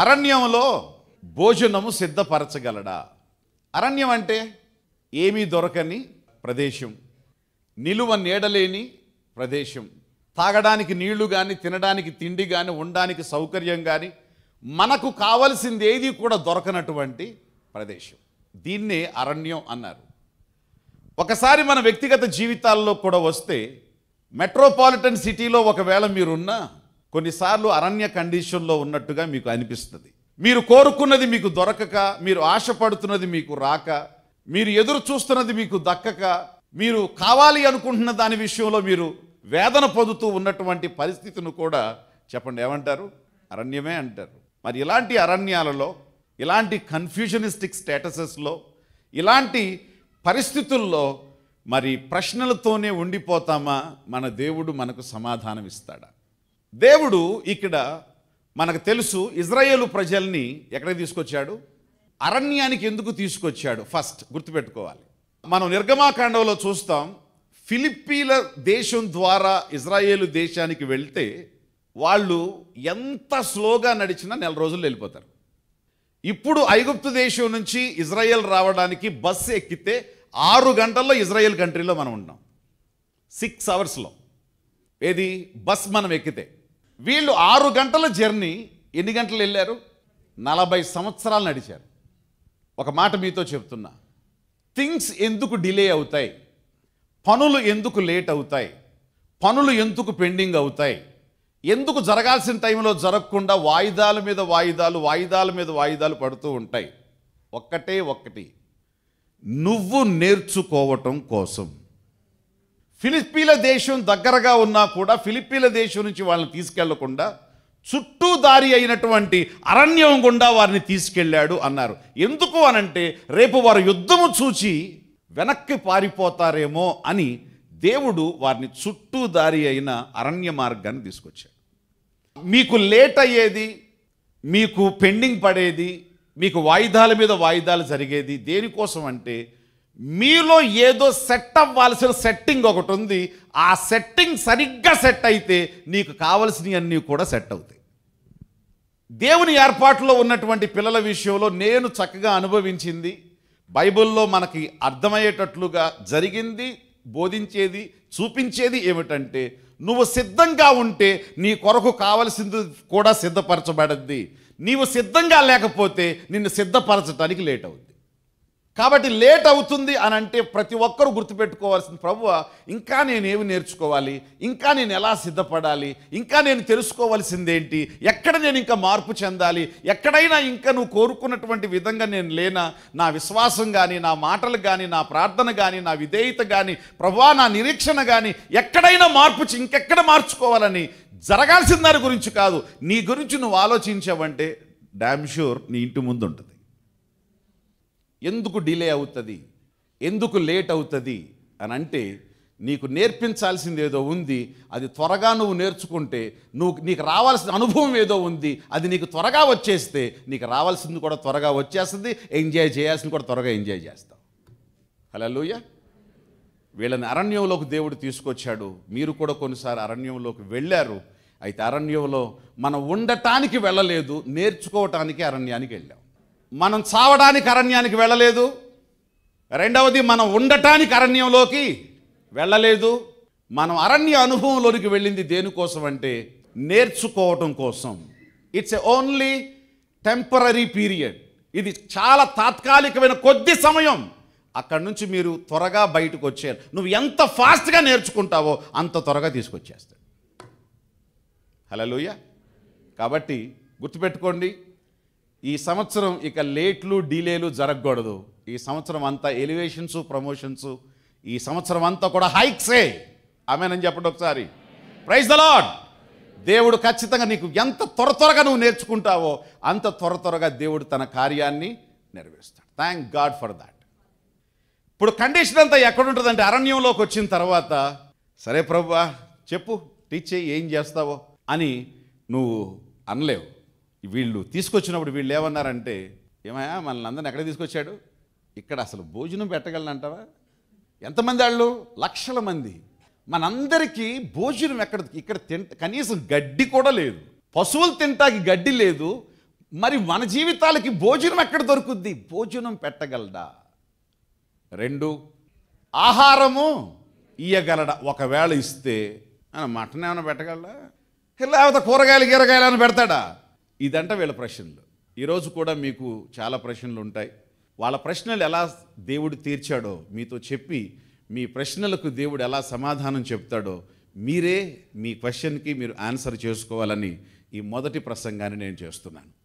అరణ్యంలో భోజనము సిద్ధపరచగలడా అరణ్యం అంటే ఏమీ దొరకని ప్రదేశం నిలువ నీడలేని ప్రదేశం తాగడానికి నీళ్లు కానీ తినడానికి తిండి కానీ ఉండడానికి సౌకర్యం కానీ మనకు కావలసింది ఏది కూడా దొరకనటువంటి ప్రదేశం దీన్నే అరణ్యం అన్నారు ఒకసారి మన వ్యక్తిగత జీవితాల్లో కూడా వస్తే మెట్రోపాలిటన్ సిటీలో ఒకవేళ మీరున్నా కొన్నిసార్లు అరణ్య కండిషన్లో ఉన్నట్టుగా మీకు అనిపిస్తుంది మీరు కోరుకున్నది మీకు దొరకక మీరు ఆశపడుతున్నది మీకు రాక మీరు ఎదురు చూస్తున్నది మీకు దక్కక మీరు కావాలి అనుకుంటున్న దాని విషయంలో మీరు వేదన పొందుతూ ఉన్నటువంటి పరిస్థితిని కూడా చెప్పండి ఏమంటారు అరణ్యమే అంటారు మరి ఇలాంటి అరణ్యాలలో ఇలాంటి కన్ఫ్యూజనిస్టిక్ స్టేటసెస్లో ఇలాంటి పరిస్థితుల్లో మరి ప్రశ్నలతోనే ఉండిపోతామా మన దేవుడు మనకు సమాధానం ఇస్తాడా దేవుడు ఇక్కడ మనకు తెలుసు ఇజ్రాయేలు ప్రజల్ని ఎక్కడికి తీసుకొచ్చాడు అరణ్యానికి ఎందుకు తీసుకొచ్చాడు ఫస్ట్ గుర్తుపెట్టుకోవాలి మనం నిర్గమాకాండంలో చూస్తాం ఫిలిప్పీల దేశం ద్వారా ఇజ్రాయేలు దేశానికి వెళ్తే వాళ్ళు ఎంత స్లోగా నడిచినా నెల రోజులు వెళ్ళిపోతారు ఇప్పుడు ఐగుప్తు దేశం నుంచి ఇజ్రాయెల్ రావడానికి బస్సు ఎక్కితే ఆరు గంటల్లో ఇజ్రాయెల్ కంట్రీలో మనం ఉన్నాం సిక్స్ అవర్స్లో ఏది బస్ మనం ఎక్కితే వీళ్ళు ఆరు గంటల జర్నీ ఎన్ని గంటలు వెళ్ళారు నలభై సంవత్సరాలు నడిచారు ఒక మాట మీతో చెప్తున్నా థింగ్స్ ఎందుకు డిలే అవుతాయి పనులు ఎందుకు లేట్ అవుతాయి పనులు ఎందుకు పెండింగ్ అవుతాయి ఎందుకు జరగాల్సిన టైంలో జరగకుండా వాయిదాల మీద వాయిదాలు వాయిదాల మీద వాయిదాలు పడుతూ ఉంటాయి ఒక్కటే ఒక్కటి నువ్వు నేర్చుకోవటం కోసం ఫిలిప్పీల దేశం దగ్గరగా ఉన్నా కూడా ఫిలిప్పీల దేశం నుంచి వాళ్ళని తీసుకెళ్లకుండా చుట్టూ దారి అయినటువంటి అరణ్యం గుండా వారిని తీసుకెళ్ళాడు అన్నారు ఎందుకు అనంటే రేపు వారు యుద్ధము చూచి వెనక్కి పారిపోతారేమో అని దేవుడు వారిని చుట్టూ దారి అయిన అరణ్య మార్గాన్ని తీసుకొచ్చాడు మీకు లేట్ అయ్యేది మీకు పెండింగ్ పడేది మీకు వాయిదాల మీద వాయిదాలు జరిగేది దేనికోసం అంటే మీలో ఏదో సెట్ అవ్వాల్సిన సెట్టింగ్ ఒకటి ఉంది ఆ సెట్టింగ్ సరిగ్గా సెట్ అయితే నీకు కావలసినవన్నీ కూడా సెట్ అవుతాయి దేవుని ఏర్పాటులో ఉన్నటువంటి పిల్లల విషయంలో నేను చక్కగా అనుభవించింది బైబిల్లో మనకి అర్థమయ్యేటట్లుగా జరిగింది బోధించేది చూపించేది ఏమిటంటే నువ్వు సిద్ధంగా ఉంటే నీ కొరకు కావలసింది కూడా సిద్ధపరచబడద్ది నీవు సిద్ధంగా లేకపోతే నిన్ను సిద్ధపరచడానికి లేట్ అవుద్ది కాబట్టి లేట్ అవుతుంది అని అంటే ప్రతి ఒక్కరూ గుర్తుపెట్టుకోవాల్సింది ప్రభు ఇంకా నేనేమి నేర్చుకోవాలి ఇంకా నేను ఎలా సిద్ధపడాలి ఇంకా నేను తెలుసుకోవాల్సిందేంటి ఎక్కడ నేను ఇంకా మార్పు చెందాలి ఎక్కడైనా ఇంకా నువ్వు కోరుకున్నటువంటి విధంగా నేను లేనా నా విశ్వాసం కానీ నా మాటలు కానీ నా ప్రార్థన కానీ నా విధేయత కానీ ప్రభా నా నిరీక్షణ కానీ ఎక్కడైనా మార్పు ఇంకెక్కడ మార్చుకోవాలని జరగాల్సిన దాని గురించి కాదు నీ గురించి నువ్వు ఆలోచించావంటే డామ్ షూర్ నీ ఇంటి ముందు ఉంటుంది ఎందుకు డిలే అవుతుంది ఎందుకు లేట్ అవుతుంది అని అంటే నీకు నేర్పించాల్సింది ఏదో ఉంది అది త్వరగా నువ్వు నేర్చుకుంటే నువ్వు నీకు రావాల్సిన అనుభవం ఏదో ఉంది అది నీకు త్వరగా వచ్చేస్తే నీకు రావాల్సింది కూడా త్వరగా వచ్చేస్తుంది ఎంజాయ్ చేయాల్సింది కూడా త్వరగా ఎంజాయ్ చేస్తావు హలో లూయ వీళ్ళని అరణ్యంలోకి దేవుడు తీసుకొచ్చాడు మీరు కూడా కొన్నిసారి అరణ్యంలోకి వెళ్ళారు అయితే అరణ్యంలో మనం ఉండటానికి వెళ్ళలేదు నేర్చుకోవటానికి అరణ్యానికి వెళ్ళాం మనం చావడానికి అరణ్యానికి వెళ్ళలేదు రెండవది మనం ఉండటానికి అరణ్యంలోకి వెళ్ళలేదు మనం అరణ్య అనుభవంలోనికి వెళ్ళింది దేనికోసం అంటే నేర్చుకోవటం కోసం it's a only temporary period ఇది చాలా తాత్కాలికమైన కొద్ది సమయం అక్కడి నుంచి మీరు త్వరగా బయటకు వచ్చారు నువ్వు ఎంత ఫాస్ట్గా నేర్చుకుంటావో అంత త్వరగా తీసుకొచ్చేస్తాడు హలో కాబట్టి గుర్తుపెట్టుకోండి ఈ సంవత్సరం ఇక లేట్లు డీలేలు జరగకూడదు ఈ సంవత్సరం అంతా ఎలివేషన్స్ ప్రమోషన్స్ ఈ సంవత్సరం అంతా కూడా హైక్సే ఆమెనని చెప్పండి ఒకసారి ప్రైజ్ ద లాడ్ దేవుడు ఖచ్చితంగా నీకు ఎంత త్వర త్వరగా నువ్వు నేర్చుకుంటావో అంత త్వర త్వరగా దేవుడు తన కార్యాన్ని నెరవేరుస్తాడు థ్యాంక్ గాడ్ ఫర్ దాట్ ఇప్పుడు కండిషన్ అంతా ఎక్కడుంటుందంటే అరణ్యంలోకి వచ్చిన తర్వాత సరే ప్రభా చెప్పు టీచే ఏం చేస్తావో అని నువ్వు అనలేవు వీళ్ళు తీసుకొచ్చినప్పుడు వీళ్ళు ఏమన్నారంటే ఏమయ్యా మనల్ని అందరిని ఎక్కడ తీసుకొచ్చాడు ఇక్కడ అసలు భోజనం పెట్టగలనంటావా ఎంతమంది వాళ్ళు లక్షల మంది మనందరికీ భోజనం ఎక్కడ ఇక్కడ తింట కనీసం గడ్డి కూడా లేదు పశువులు తింటాకి గడ్డి లేదు మరి మన జీవితాలకి భోజనం ఎక్కడ దొరుకుద్ది భోజనం పెట్టగలడా రెండు ఆహారము ఇయ్యగలడా ఒకవేళ ఇస్తే మటన్ ఏమైనా పెట్టగలడా లేకపోతే కూరగాయలు గీరగాయలు అని పెడతాడా ఇదంట వీళ్ళ ప్రశ్నలు ఈరోజు కూడా మీకు చాలా ప్రశ్నలు ఉంటాయి వాళ్ళ ప్రశ్నలు ఎలా దేవుడు తీర్చాడో మీతో చెప్పి మీ ప్రశ్నలకు దేవుడు ఎలా సమాధానం చెప్తాడో మీరే మీ క్వశ్చన్కి మీరు ఆన్సర్ చేసుకోవాలని ఈ మొదటి ప్రసంగాన్ని నేను చేస్తున్నాను